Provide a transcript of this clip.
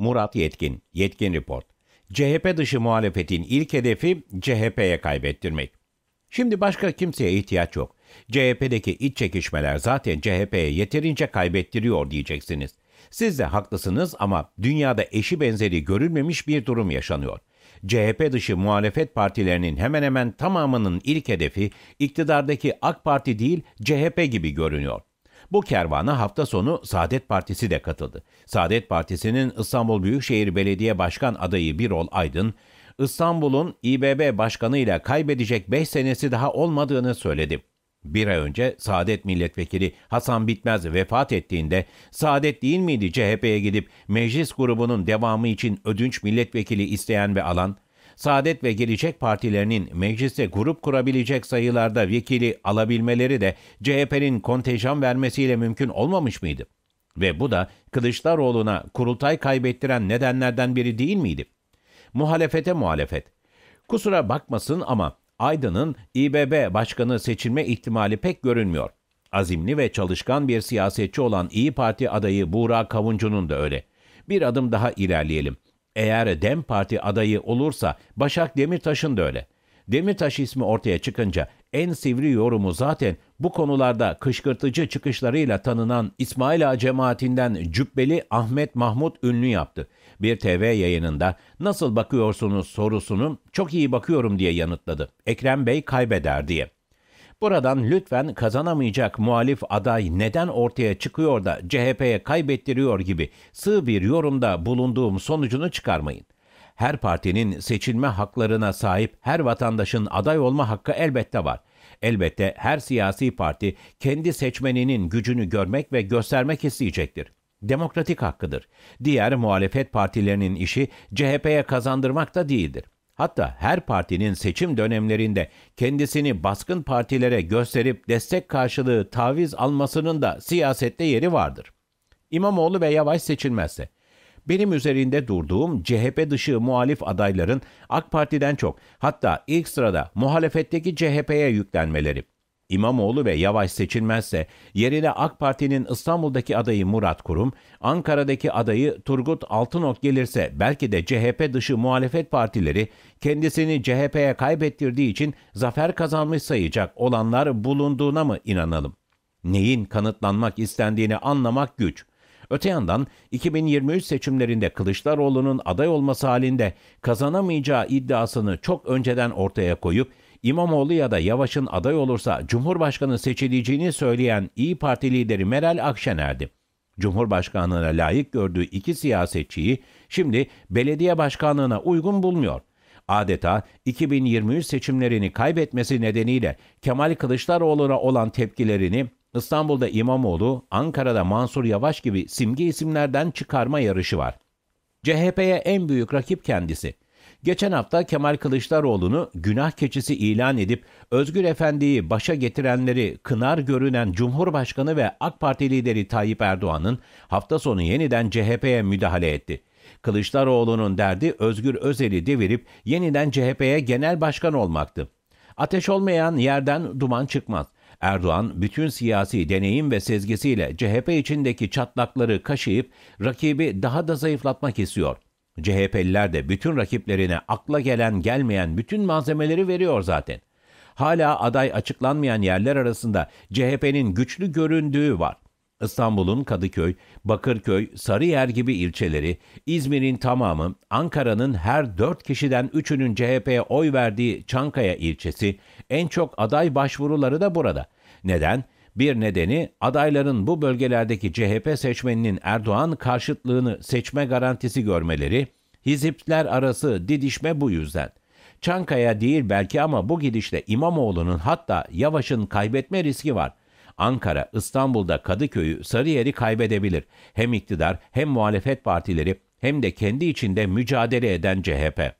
Murat Yetkin, Yetkin Report. CHP dışı muhalefetin ilk hedefi CHP'ye kaybettirmek. Şimdi başka kimseye ihtiyaç yok. CHP'deki iç çekişmeler zaten CHP'ye yeterince kaybettiriyor diyeceksiniz. Siz de haklısınız ama dünyada eşi benzeri görülmemiş bir durum yaşanıyor. CHP dışı muhalefet partilerinin hemen hemen tamamının ilk hedefi iktidardaki AK Parti değil CHP gibi görünüyor. Bu kervana hafta sonu Saadet Partisi de katıldı. Saadet Partisi'nin İstanbul Büyükşehir Belediye Başkan adayı Birol Aydın, İstanbul'un İBB Başkanı ile kaybedecek 5 senesi daha olmadığını söyledi. Bir ay önce Saadet Milletvekili Hasan Bitmez vefat ettiğinde Saadet değil miydi CHP'ye gidip meclis grubunun devamı için ödünç milletvekili isteyen ve alan? Saadet ve Gelecek Partilerinin mecliste grup kurabilecek sayılarda vekili alabilmeleri de CHP'nin kontenjan vermesiyle mümkün olmamış mıydı? Ve bu da Kılıçdaroğlu'na kurultay kaybettiren nedenlerden biri değil miydi? Muhalefete muhalefet. Kusura bakmasın ama Aydın'ın İBB başkanı seçilme ihtimali pek görünmüyor. Azimli ve çalışkan bir siyasetçi olan İyi Parti adayı Buğra Kavuncu'nun da öyle. Bir adım daha ilerleyelim.'' eğer Dem Parti adayı olursa Başak Demirtaş'ın da öyle. Demirtaş ismi ortaya çıkınca en sivri yorumu zaten bu konularda kışkırtıcı çıkışlarıyla tanınan İsmail Ağa cemaatinden cübbeli Ahmet Mahmut ünlü yaptı. Bir TV yayınında nasıl bakıyorsunuz sorusunu çok iyi bakıyorum diye yanıtladı. Ekrem Bey kaybeder diye. Buradan lütfen kazanamayacak muhalif aday neden ortaya çıkıyor da CHP'ye kaybettiriyor gibi sığ bir yorumda bulunduğum sonucunu çıkarmayın. Her partinin seçilme haklarına sahip her vatandaşın aday olma hakkı elbette var. Elbette her siyasi parti kendi seçmeninin gücünü görmek ve göstermek isteyecektir. Demokratik hakkıdır. Diğer muhalefet partilerinin işi CHP'ye kazandırmak da değildir. Hatta her partinin seçim dönemlerinde kendisini baskın partilere gösterip destek karşılığı taviz almasının da siyasette yeri vardır. İmamoğlu ve Yavaş seçilmezse benim üzerinde durduğum CHP dışı muhalif adayların AK Parti'den çok hatta ilk sırada muhalefetteki CHP'ye yüklenmeleri İmamoğlu ve Yavaş seçilmezse yerine AK Parti'nin İstanbul'daki adayı Murat Kurum, Ankara'daki adayı Turgut Altınok gelirse belki de CHP dışı muhalefet partileri kendisini CHP'ye kaybettirdiği için zafer kazanmış sayacak olanlar bulunduğuna mı inanalım? Neyin kanıtlanmak istendiğini anlamak güç. Öte yandan 2023 seçimlerinde Kılıçdaroğlu'nun aday olması halinde kazanamayacağı iddiasını çok önceden ortaya koyup İmamoğlu ya da Yavaş'ın aday olursa Cumhurbaşkanı seçileceğini söyleyen İyi Parti lideri Meral Akşener'di. Cumhurbaşkanlığına layık gördüğü iki siyasetçiyi şimdi belediye başkanlığına uygun bulmuyor. Adeta 2023 seçimlerini kaybetmesi nedeniyle Kemal Kılıçdaroğlu'na olan tepkilerini İstanbul'da İmamoğlu, Ankara'da Mansur Yavaş gibi simge isimlerden çıkarma yarışı var. CHP'ye en büyük rakip kendisi. Geçen hafta Kemal Kılıçdaroğlu'nu günah keçisi ilan edip Özgür Efendi'yi başa getirenleri kınar görünen Cumhurbaşkanı ve AK Parti lideri Tayyip Erdoğan'ın hafta sonu yeniden CHP'ye müdahale etti. Kılıçdaroğlu'nun derdi Özgür Özel'i devirip yeniden CHP'ye genel başkan olmaktı. Ateş olmayan yerden duman çıkmaz. Erdoğan bütün siyasi deneyim ve sezgisiyle CHP içindeki çatlakları kaşıyıp rakibi daha da zayıflatmak istiyor. CHP'liler de bütün rakiplerine akla gelen gelmeyen bütün malzemeleri veriyor zaten. Hala aday açıklanmayan yerler arasında CHP'nin güçlü göründüğü var. İstanbul'un Kadıköy, Bakırköy, Sarıyer gibi ilçeleri, İzmir'in tamamı, Ankara'nın her dört kişiden üçünün CHP'ye oy verdiği Çankaya ilçesi, en çok aday başvuruları da burada. Neden? Bir nedeni adayların bu bölgelerdeki CHP seçmeninin Erdoğan karşıtlığını seçme garantisi görmeleri, hizipler arası didişme bu yüzden. Çankaya değil belki ama bu gidişle İmamoğlu'nun hatta Yavaş'ın kaybetme riski var. Ankara, İstanbul'da Kadıköy'ü, Sarıyer'i kaybedebilir. Hem iktidar hem muhalefet partileri hem de kendi içinde mücadele eden CHP.